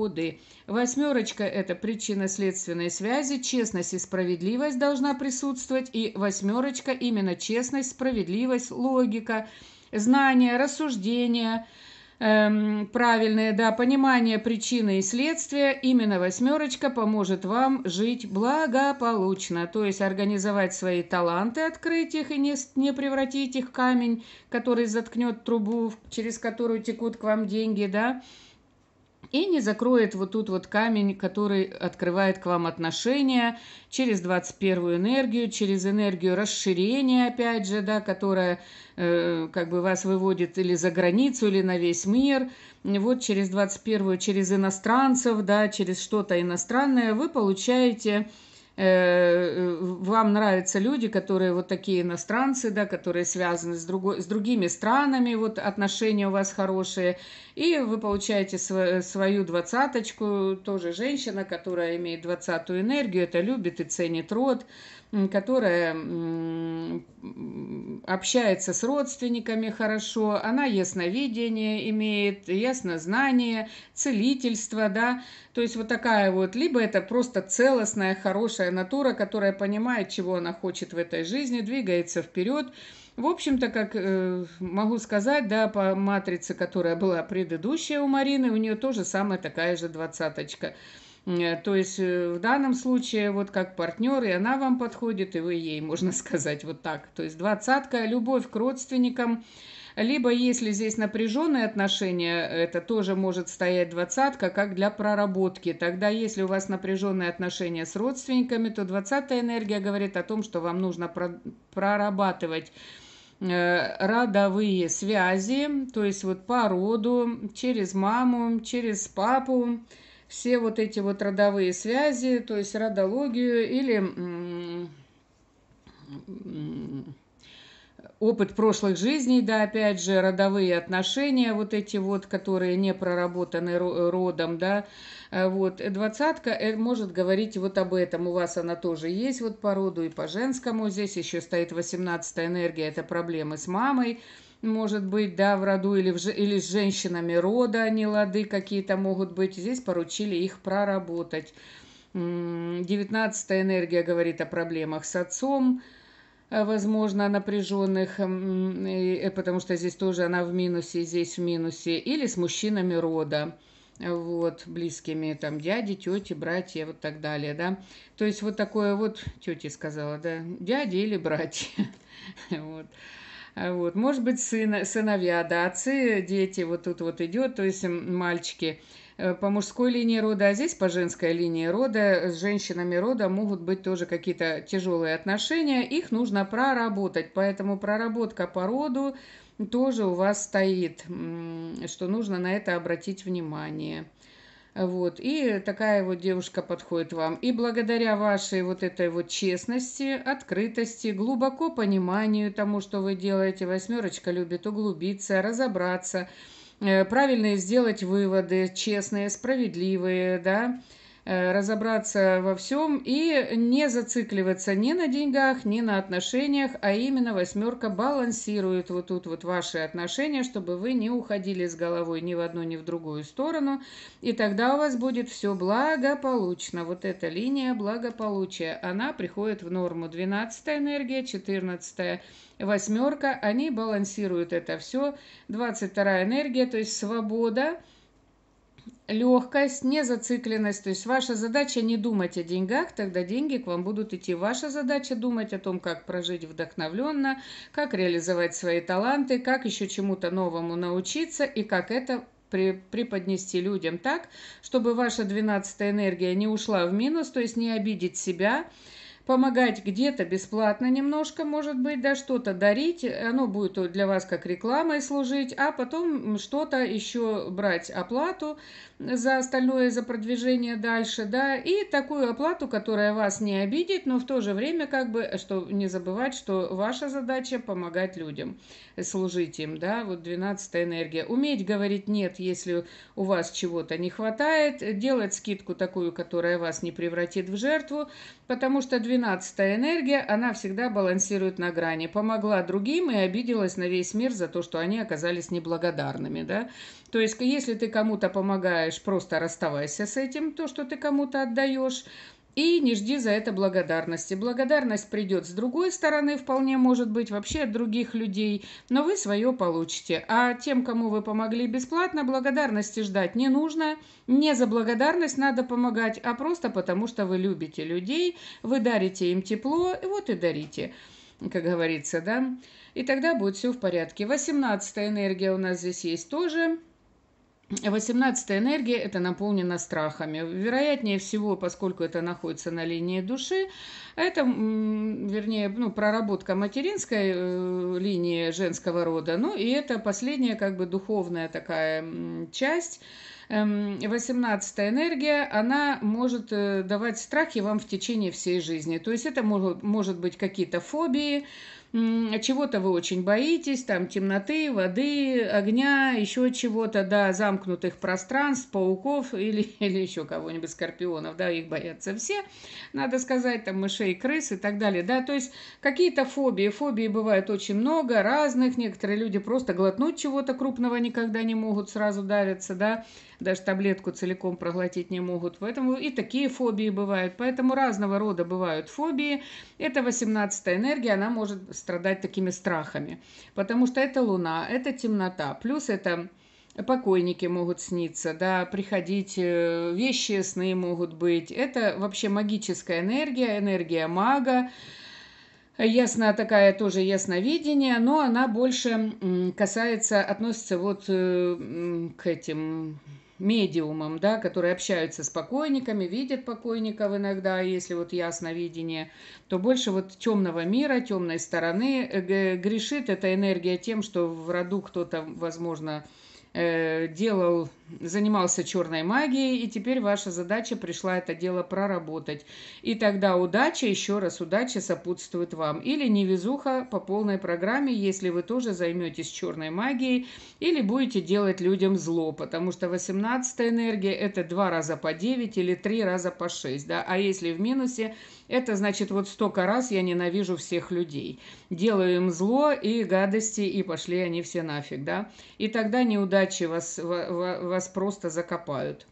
годы. Восьмерочка – это причинно-следственные связи, честность и справедливость должна присутствовать, и восьмерочка – именно честность, справедливость, логика, знания, рассуждения, эм, правильное, да, понимание причины и следствия. Именно восьмерочка поможет вам жить благополучно, то есть организовать свои таланты, открыть их и не, не превратить их в камень, который заткнет трубу, через которую текут к вам деньги, да, и не закроет вот тут вот камень, который открывает к вам отношения через 21 энергию, через энергию расширения, опять же, да, которая э, как бы вас выводит или за границу, или на весь мир. Вот через 21, через иностранцев, да, через что-то иностранное вы получаете Э, вам нравятся люди, которые вот такие иностранцы, да, которые связаны с, другой, с другими странами, вот отношения у вас хорошие, и вы получаете св- свою двадцаточку, тоже женщина, которая имеет двадцатую энергию, это любит и ценит род, которая общается с родственниками хорошо, она ясновидение имеет, яснознание, целительство, да, то есть вот такая вот, либо это просто целостная, хорошая творческая натура, которая понимает, чего она хочет в этой жизни, двигается вперед. В общем-то, как э, могу сказать, да, по матрице, которая была предыдущая у Марины, у нее тоже самая такая же двадцаточка. Э, то есть э, в данном случае вот как партнер, и она вам подходит, и вы ей, можно сказать, вот так. То есть двадцатка, любовь к родственникам, либо, если здесь напряженные отношения, это тоже может стоять двадцатка, как для проработки. Тогда, если у вас напряженные отношения с родственниками, то двадцатая энергия говорит о том, что вам нужно прорабатывать э, родовые связи, то есть вот по роду, через маму, через папу, все вот эти вот родовые связи, то есть родологию или опыт прошлых жизней, да, опять же, родовые отношения, вот эти вот, которые не проработаны э, родом, да, э, вот, э, двадцатка может говорить вот об этом, у вас она тоже есть вот по роду и по женскому, здесь еще стоит восемнадцатая энергия, это проблемы с мамой, может быть, да, в роду или, в, или с женщинами рода а лады какие-то могут быть, здесь поручили их проработать. Девятнадцатая энергия говорит о проблемах с отцом, Э, возможно, напряженных, э, потому что здесь тоже она в минусе, здесь в минусе, или с мужчинами рода вот, близкими, там, дяди, тети, братья, вот так далее, да. То есть вот такое вот, тетя сказала, да, дяди или братья, вот. А вот, может быть, сына, сыновья, да, отцы, дети, вот тут вот идет, то есть мальчики, Э, по мужской линии рода, а здесь по женской линии рода. С женщинами рода могут быть тоже какие-то тяжелые отношения, их нужно проработать, поэтому проработка по роду тоже у вас стоит, что нужно на это обратить внимание. Вот. И такая вот девушка подходит вам. И благодаря вашей вот этой вот честности, открытости, глубоко пониманию тому, что вы делаете, восьмерочка любит углубиться, разобраться, Э, правильные сделать выводы, честные, справедливые, да, Э, разобраться во всем и не зацикливаться ни на деньгах, ни на отношениях, а именно восьмерка балансирует вот тут вот ваши отношения, чтобы вы не уходили с головой ни в одну, ни в другую сторону, и тогда у вас будет все благополучно. Вот эта линия благополучия, она приходит в норму 12 энергия, 14 восьмерка, они балансируют это все, 22 энергия, то есть свобода, легкость, не зацикленность. То есть ваша задача не думать о деньгах, тогда деньги к вам будут идти. Ваша задача думать о том, как прожить вдохновленно, как реализовать свои таланты, как еще чему-то новому научиться и как это при, преподнести людям так, чтобы ваша 12 энергия не ушла в минус, то есть не обидеть себя, помогать где-то бесплатно немножко, может быть, да, что-то дарить, оно будет для вас как рекламой служить, а потом что-то еще брать оплату за остальное, за продвижение дальше, да, и такую оплату, которая вас не обидит, но в то же время как бы, что не забывать, что ваша задача помогать людям, служить им, да, вот 12 энергия. Уметь говорить «нет», если у вас чего-то не хватает, делать скидку такую, которая вас не превратит в жертву, потому что 12 Двенадцатая энергия, она всегда балансирует на грани. Помогла другим и обиделась на весь мир за то, что они оказались неблагодарными, да? То есть, если ты кому-то помогаешь, просто расставайся с этим, то, что ты кому-то отдаешь. И не жди за это благодарности. Благодарность придет с другой стороны, вполне может быть, вообще от других людей, но вы свое получите. А тем, кому вы помогли бесплатно, благодарности ждать не нужно. Не за благодарность надо помогать, а просто потому, что вы любите людей, вы дарите им тепло, и вот и дарите как говорится, да, и тогда будет все в порядке. 18 энергия у нас здесь есть тоже, Восемнадцатая энергия – это наполнена страхами. Вероятнее всего, поскольку это находится на линии души, это, вернее, ну, проработка материнской э, линии женского рода, ну и это последняя как бы духовная такая часть. Эм, восемнадцатая энергия, она может э, давать страхи вам в течение всей жизни. То есть это могут может быть какие-то фобии, чего-то вы очень боитесь, там темноты, воды, огня, еще чего-то, да, замкнутых пространств, пауков или, или еще кого-нибудь, скорпионов, да, их боятся все, надо сказать, там мышей, крыс и так далее, да, то есть какие-то фобии, фобии бывают очень много, разных, некоторые люди просто глотнуть чего-то крупного никогда не могут, сразу давятся, да, даже таблетку целиком проглотить не могут. Поэтому и такие фобии бывают. Поэтому разного рода бывают фобии. Это 18 энергия, она может страдать такими страхами. Потому что это луна, это темнота, плюс это покойники могут сниться, да, приходить, э, вещи сны могут быть. Это вообще магическая энергия, энергия мага. Ясно такая тоже ясновидение, но она больше касается, относится вот э, к этим медиумам, да, которые общаются с покойниками, видят покойников иногда, если вот ясновидение, то больше вот темного мира, темной стороны э, грешит эта энергия тем, что в роду кто-то, возможно, Э, делал, занимался черной магией, и теперь ваша задача пришла это дело проработать. И тогда удача, еще раз удача сопутствует вам. Или невезуха по полной программе, если вы тоже займетесь черной магией, или будете делать людям зло, потому что 18 энергия это два раза по 9 или три раза по 6, да, а если в минусе, это значит, вот столько раз я ненавижу всех людей. Делаю им зло и гадости, и пошли они все нафиг, да? И тогда неудачи вас, вас просто закопают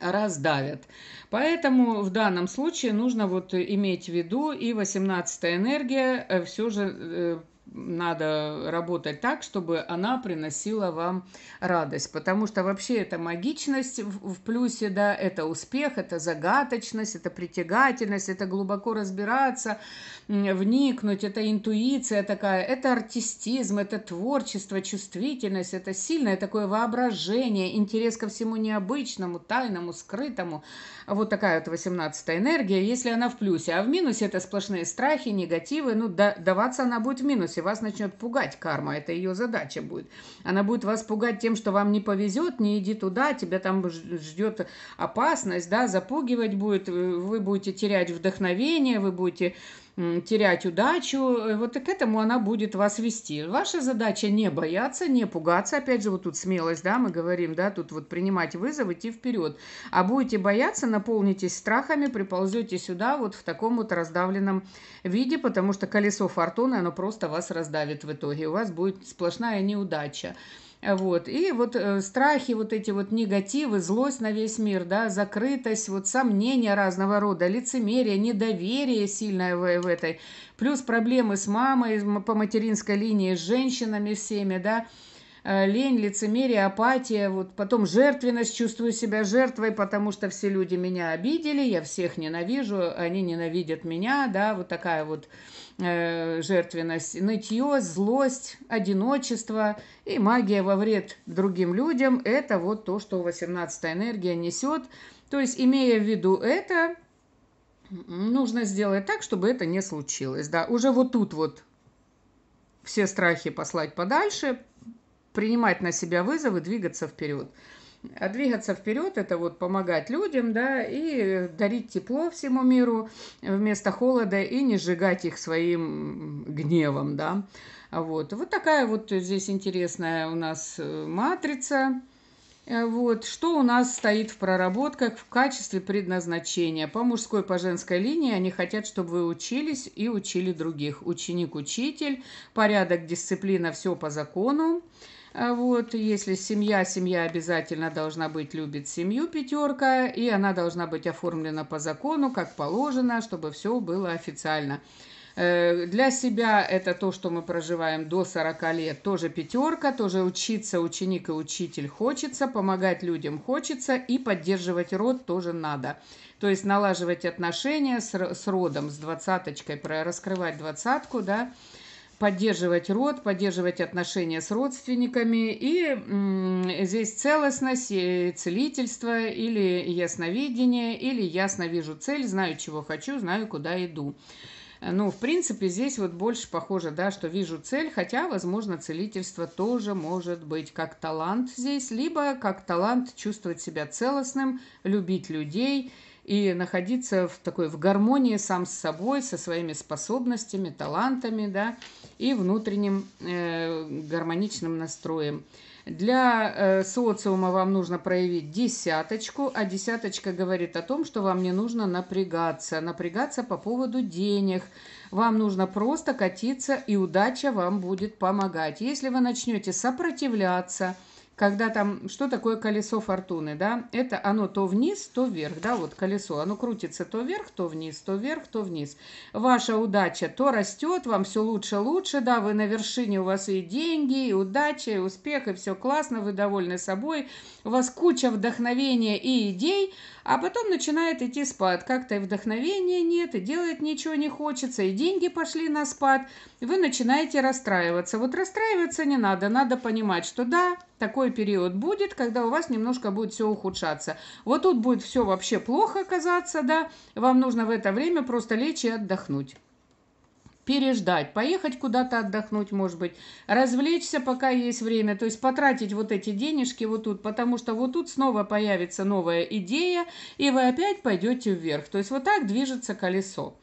раздавят. Поэтому в данном случае нужно вот иметь в виду и 18 энергия э, все же э, надо работать так, чтобы она приносила вам радость. Потому что вообще это магичность в, плюсе, да, это успех, это загадочность, это притягательность, это глубоко разбираться, вникнуть, это интуиция такая, это артистизм, это творчество, чувствительность, это сильное такое воображение, интерес ко всему необычному, тайному, скрытому. Вот такая вот 18 энергия, если она в плюсе. А в минусе это сплошные страхи, негативы, ну, да, даваться она будет в минусе вернетесь, вас начнет пугать карма. Это ее задача будет. Она будет вас пугать тем, что вам не повезет, не иди туда, тебя там ждет опасность, да, запугивать будет, вы будете терять вдохновение, вы будете терять удачу. Э, вот и к этому она будет вас вести. Ваша задача не бояться, не пугаться. Опять же, вот тут смелость, да, мы говорим, да, тут вот принимать вызов, идти вперед. А будете бояться, наполнитесь страхами, приползете сюда вот в таком вот раздавленном виде, потому что колесо фортуны, оно просто вас раздавит в итоге. У вас будет сплошная неудача. Вот. И вот э, страхи, вот эти вот негативы, злость на весь мир, да, закрытость, вот сомнения разного рода, лицемерие, недоверие сильное в, в этой, плюс проблемы с мамой по материнской линии, с женщинами всеми, да, э, лень, лицемерие, апатия, вот потом жертвенность, чувствую себя жертвой, потому что все люди меня обидели, я всех ненавижу, они ненавидят меня, да, вот такая вот Э, жертвенность, нытье, злость, одиночество и магия во вред другим людям – это вот то, что 18 энергия несет. То есть, имея в виду это, нужно сделать так, чтобы это не случилось. Да, уже вот тут вот все страхи послать подальше, принимать на себя вызовы, двигаться вперед. А двигаться вперед – это вот помогать людям, да, и дарить тепло всему миру вместо холода и не сжигать их своим гневом, да. Вот, вот такая вот здесь интересная у нас э, матрица. Э, вот, что у нас стоит в проработках в качестве предназначения. По мужской, по женской линии они хотят, чтобы вы учились и учили других. Ученик-учитель, порядок, дисциплина, все по закону. А вот, если семья, семья обязательно должна быть, любит семью, пятерка, и она должна быть оформлена по закону, как положено, чтобы все было официально. Э, для себя это то, что мы проживаем до 40 лет, тоже пятерка, тоже учиться ученик и учитель хочется, помогать людям хочется и поддерживать род тоже надо. То есть налаживать отношения с, с родом, с двадцаточкой, раскрывать двадцатку, да, поддерживать род, поддерживать отношения с родственниками. И здесь целостность, целительство или ясновидение, или ясно вижу цель, знаю, чего хочу, знаю, куда иду. Ну, в принципе, здесь вот больше похоже, да, что вижу цель, хотя, возможно, целительство тоже может быть как талант здесь, либо как талант чувствовать себя целостным, любить людей – и находиться в такой в гармонии сам с собой, со своими способностями, талантами, да, и внутренним э, гармоничным настроем. Для э, социума вам нужно проявить десяточку, а десяточка говорит о том, что вам не нужно напрягаться, напрягаться по поводу денег. Вам нужно просто катиться, и удача вам будет помогать. Если вы начнете сопротивляться, когда там, что такое колесо фортуны, да, это оно то вниз, то вверх, да, вот колесо, оно крутится то вверх, то вниз, то вверх, то вниз. Ваша удача то растет, вам все лучше, лучше, да, вы на вершине, у вас и деньги, и удача, и успех, и все классно, вы довольны собой, у вас куча вдохновения и идей – а потом начинает идти спад. Как-то и вдохновения нет, и делать ничего не хочется, и деньги пошли на спад. Вы начинаете расстраиваться. Вот расстраиваться не надо, надо понимать, что да, такой период будет, когда у вас немножко будет все ухудшаться. Вот тут будет все вообще плохо казаться, да, вам нужно в это время просто лечь и отдохнуть переждать, поехать куда-то отдохнуть, может быть, развлечься, пока есть время, то есть потратить вот эти денежки вот тут, потому что вот тут снова появится новая идея, и вы опять пойдете вверх. То есть вот так движется колесо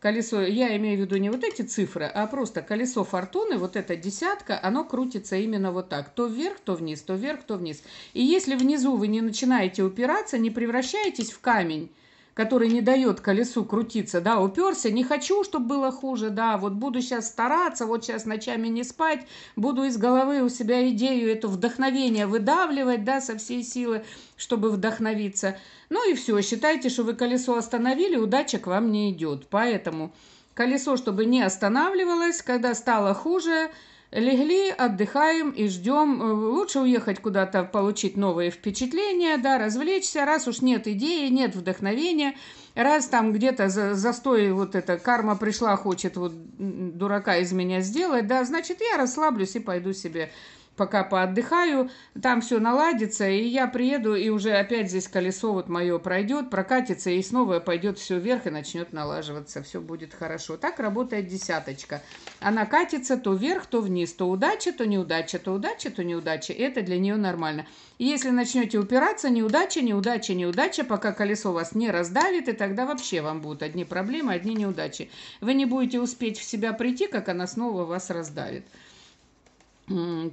колесо, я имею в виду не вот эти цифры, а просто колесо фортуны, вот эта десятка, оно крутится именно вот так. То вверх, то вниз, то вверх, то вниз. И если внизу вы не начинаете упираться, не превращаетесь в камень, который не дает колесу крутиться, да, уперся, не хочу, чтобы было хуже, да, вот буду сейчас стараться, вот сейчас ночами не спать, буду из головы у себя идею, это вдохновение выдавливать, да, со всей силы, чтобы вдохновиться. Ну и все, считайте, что вы колесо остановили, удача к вам не идет. Поэтому колесо, чтобы не останавливалось, когда стало хуже, легли, отдыхаем и ждем. Э, лучше уехать куда-то, получить новые впечатления, да, развлечься, раз уж нет идеи, нет вдохновения, раз там где-то за, застой вот эта карма пришла, хочет вот дурака из меня сделать, да, значит, я расслаблюсь и пойду себе пока поотдыхаю, там все наладится, и я приеду, и уже опять здесь колесо вот мое пройдет, прокатится, и снова пойдет все вверх и начнет налаживаться, все будет хорошо. Так работает десяточка. Она катится то вверх, то вниз, то удача, то неудача, то удача, то неудача. Это для нее нормально. если начнете упираться, неудача, неудача, неудача, пока колесо вас не раздавит, и тогда вообще вам будут одни проблемы, одни неудачи. Вы не будете успеть в себя прийти, как она снова вас раздавит.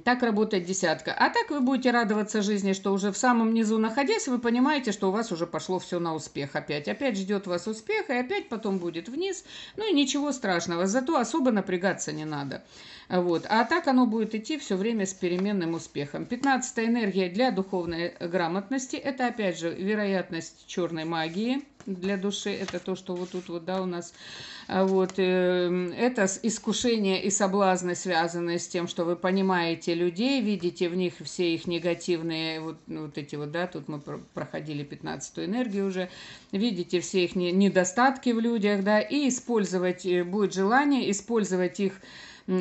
Так работает десятка. А так вы будете радоваться жизни, что уже в самом низу находясь, вы понимаете, что у вас уже пошло все на успех опять. Опять ждет вас успех, и опять потом будет вниз. Ну и ничего страшного, зато особо напрягаться не надо. Вот. А так оно будет идти все время с переменным успехом. Пятнадцатая энергия для духовной грамотности – это опять же вероятность черной магии – для души, это то, что вот тут вот, да, у нас, а, вот, э, это искушение и соблазны связаны с тем, что вы понимаете людей, видите в них все их негативные, вот, ну, вот эти вот, да, тут мы проходили 15-ю энергию уже, видите все их недостатки в людях, да, и использовать, э, будет желание использовать их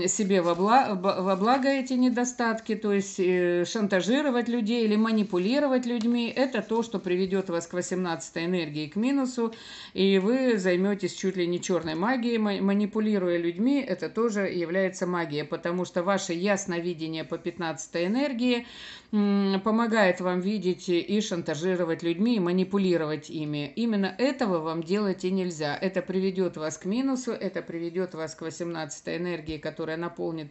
себе во благо, во благо эти недостатки, то есть э, шантажировать людей или манипулировать людьми, это то, что приведет вас к 18 энергии, к минусу, и вы займетесь чуть ли не черной магией, манипулируя людьми, это тоже является магией, потому что ваше ясновидение по 15 энергии помогает вам видеть и шантажировать людьми, и манипулировать ими. Именно этого вам делать и нельзя. Это приведет вас к минусу, это приведет вас к 18 энергии, которая которая наполнит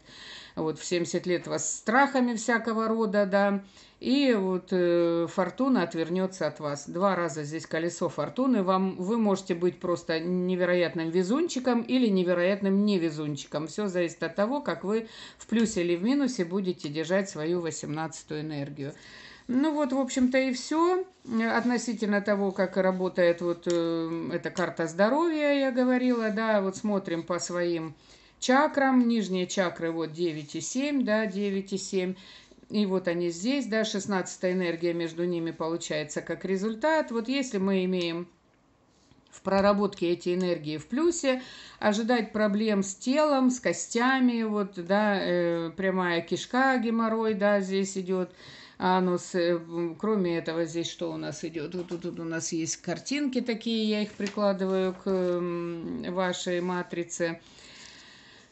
вот в 70 лет вас страхами всякого рода, да, и вот э, фортуна отвернется от вас. Два раза здесь колесо фортуны. Вам, вы можете быть просто невероятным везунчиком или невероятным невезунчиком. Все зависит от того, как вы в плюсе или в минусе будете держать свою 18-ю энергию. Ну вот, в общем-то, и все относительно того, как работает вот э, эта карта здоровья, я говорила, да, вот смотрим по своим чакрам. Нижние чакры вот и 9,7, да, 9,7. И и вот они здесь, да, 16 энергия между ними получается как результат. Вот если мы имеем в проработке эти энергии в плюсе, ожидать проблем с телом, с костями, вот, да, э, прямая кишка, геморрой, да, здесь идет анус. Э, кроме этого, здесь что у нас идет? Вот тут, тут у нас есть картинки такие, я их прикладываю к вашей матрице.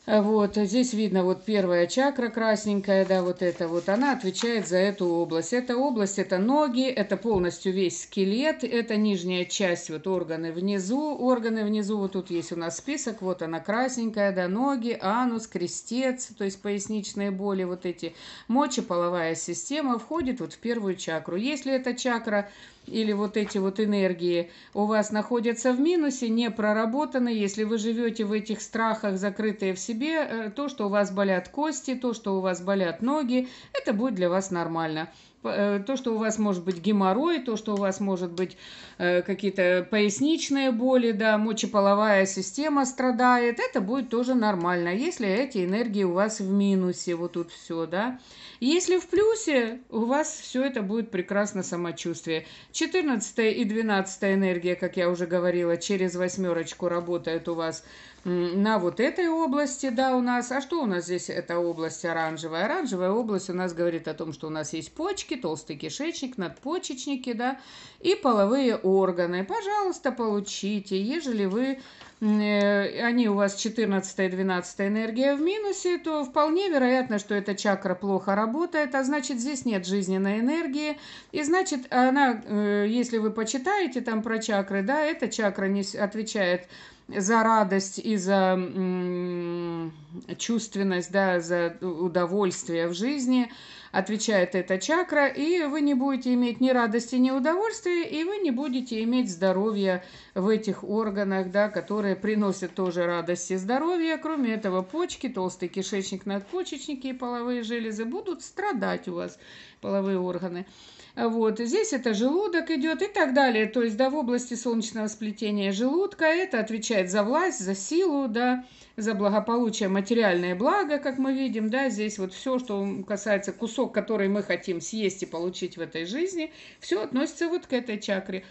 Вот, здесь видно, вот первая чакра красненькая, да, вот эта вот, она отвечает за эту область. Эта область, это ноги, это полностью весь скелет, это нижняя часть, вот органы внизу, органы внизу, вот тут есть у нас список, вот она красненькая, да, ноги, анус, крестец, то есть поясничные боли, вот эти, мочеполовая система входит вот в первую чакру. Если эта чакра или вот эти вот энергии у вас находятся в минусе, не проработаны, если вы живете в этих страхах, закрытые в себе, э, то, что у вас болят кости, то, что у вас болят ноги, это будет для вас нормально. Э, то, что у вас может быть геморрой, то, что у вас может быть э, какие-то поясничные боли, да, мочеполовая система страдает, это будет тоже нормально, если эти энергии у вас в минусе, вот тут все, да. Если в плюсе, у вас все это будет прекрасно самочувствие. 14 и 12 энергия, как я уже говорила, через восьмерочку работает у вас на вот этой области, да, у нас. А что у нас здесь эта область оранжевая? Оранжевая область у нас говорит о том, что у нас есть почки, толстый кишечник, надпочечники, да, и половые органы. Пожалуйста, получите, ежели вы э, они у вас 14 и 12 энергия в минусе, то вполне вероятно, что эта чакра плохо работает, а значит здесь нет жизненной энергии, и значит она, э, если вы почитаете там про чакры, да, эта чакра не отвечает за радость и за чувственность, да, за удовольствие в жизни, отвечает эта чакра, и вы не будете иметь ни радости, ни удовольствия, и вы не будете иметь здоровья в этих органах, да, которые приносят тоже радость и здоровье. Кроме этого, почки, толстый кишечник, надпочечники и половые железы будут страдать у вас, половые органы. Вот, здесь это желудок идет и так далее. То есть, да, в области солнечного сплетения желудка это отвечает за власть, за силу, да, за благополучие, материальное благо, как мы видим, да, здесь вот все, что касается кусок, который мы хотим съесть и получить в этой жизни, все относится вот к этой чакре.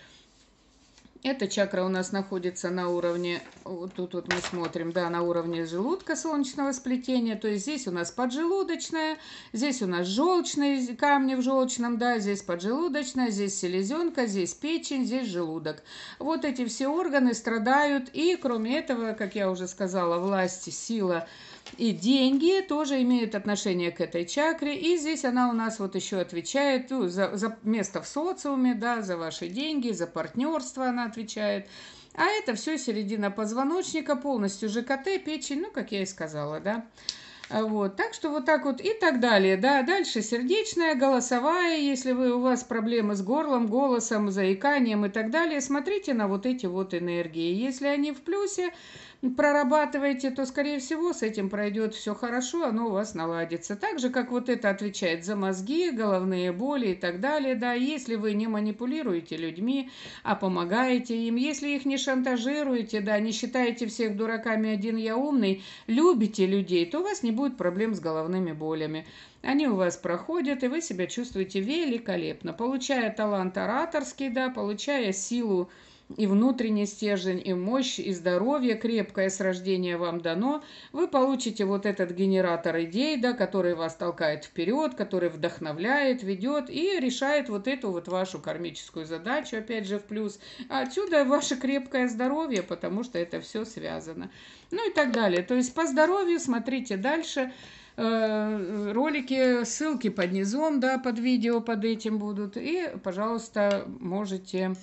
Эта чакра у нас находится на уровне, вот тут вот мы смотрим, да, на уровне желудка солнечного сплетения. То есть здесь у нас поджелудочная, здесь у нас желчные камни в желчном, да, здесь поджелудочная, здесь селезенка, здесь печень, здесь желудок. Вот эти все органы страдают. И кроме этого, как я уже сказала, власть, сила – и деньги тоже имеют отношение к этой чакре. И здесь она у нас вот еще отвечает ну, за, за место в социуме, да, за ваши деньги, за партнерство она отвечает. А это все середина позвоночника, полностью ЖКТ, печень, ну, как я и сказала, да. А вот, так что вот так вот и так далее, да. Дальше сердечная, голосовая, если вы, у вас проблемы с горлом, голосом, заиканием и так далее, смотрите на вот эти вот энергии. Если они в плюсе, прорабатываете, то, скорее всего, с этим пройдет все хорошо, оно у вас наладится. Так же, как вот это отвечает за мозги, головные боли и так далее. Да, если вы не манипулируете людьми, а помогаете им, если их не шантажируете, да, не считаете всех дураками, один я умный, любите людей, то у вас не будет проблем с головными болями. Они у вас проходят, и вы себя чувствуете великолепно, получая талант ораторский, да, получая силу и внутренний стержень, и мощь, и здоровье крепкое с рождения вам дано, вы получите вот этот генератор идей, да, который вас толкает вперед, который вдохновляет, ведет и решает вот эту вот вашу кармическую задачу, опять же, в плюс. А отсюда ваше крепкое здоровье, потому что это все связано. Ну и так далее. То есть по здоровью смотрите дальше э, ролики, ссылки под низом, да, под видео, под этим будут. И, пожалуйста, можете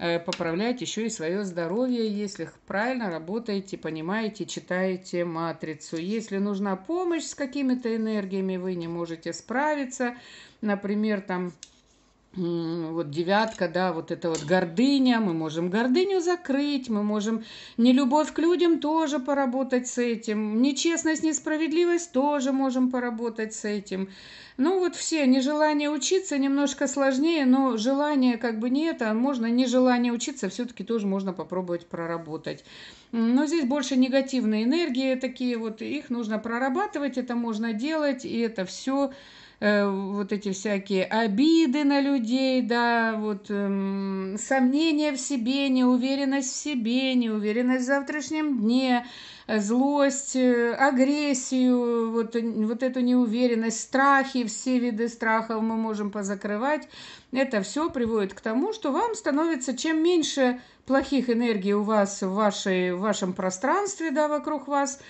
Э, поправлять еще и свое здоровье, если правильно работаете, понимаете, читаете матрицу. Если нужна помощь с какими-то энергиями, вы не можете справиться, например, там вот девятка, да, вот это вот гордыня, мы можем гордыню закрыть, мы можем нелюбовь к людям тоже поработать с этим, нечестность, несправедливость тоже можем поработать с этим. Ну вот все, нежелание учиться немножко сложнее, но желание как бы не это, а можно нежелание учиться все-таки тоже можно попробовать проработать. Но здесь больше негативные энергии такие вот, их нужно прорабатывать, это можно делать, и это все Э, вот эти всякие обиды на людей, да, вот э, сомнения в себе, неуверенность в себе, неуверенность в завтрашнем дне, э, злость, э, агрессию, вот, вот эту неуверенность, страхи, все виды страхов мы можем позакрывать. Это все приводит к тому, что вам становится чем меньше плохих энергий у вас в, вашей, в вашем пространстве, да, вокруг вас,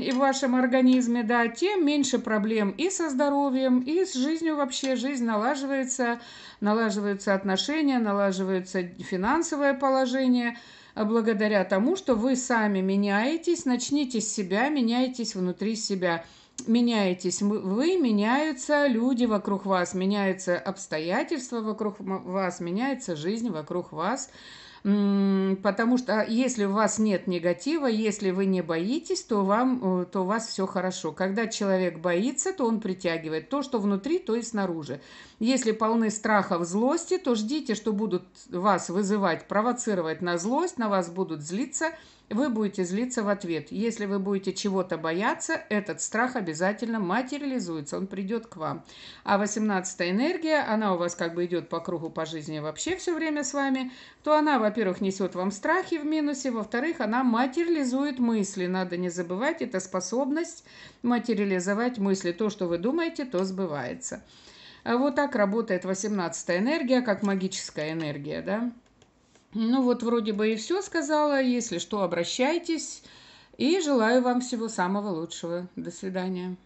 и в вашем организме, да, тем меньше проблем и со здоровьем, и с жизнью вообще. Жизнь налаживается, налаживаются отношения, налаживается финансовое положение а благодаря тому, что вы сами меняетесь, начните с себя, меняетесь внутри себя меняетесь вы, меняются люди вокруг вас, меняются обстоятельства вокруг вас, меняется жизнь вокруг вас потому что а, если у вас нет негатива, если вы не боитесь, то, вам, э, то у вас все хорошо. Когда человек боится, то он притягивает то, что внутри, то и снаружи. Если полны страхов, злости, то ждите, что будут вас вызывать, провоцировать на злость, на вас будут злиться – вы будете злиться в ответ. Если вы будете чего-то бояться, этот страх обязательно материализуется, он придет к вам. А 18 энергия, она у вас как бы идет по кругу по жизни вообще все время с вами, то она, во-первых, несет вам страхи в минусе, во-вторых, она материализует мысли. Надо не забывать, это способность материализовать мысли. То, что вы думаете, то сбывается. А вот так работает 18 энергия, как магическая энергия, да? Ну вот вроде бы и все сказала. Если что, обращайтесь. И желаю вам всего самого лучшего. До свидания.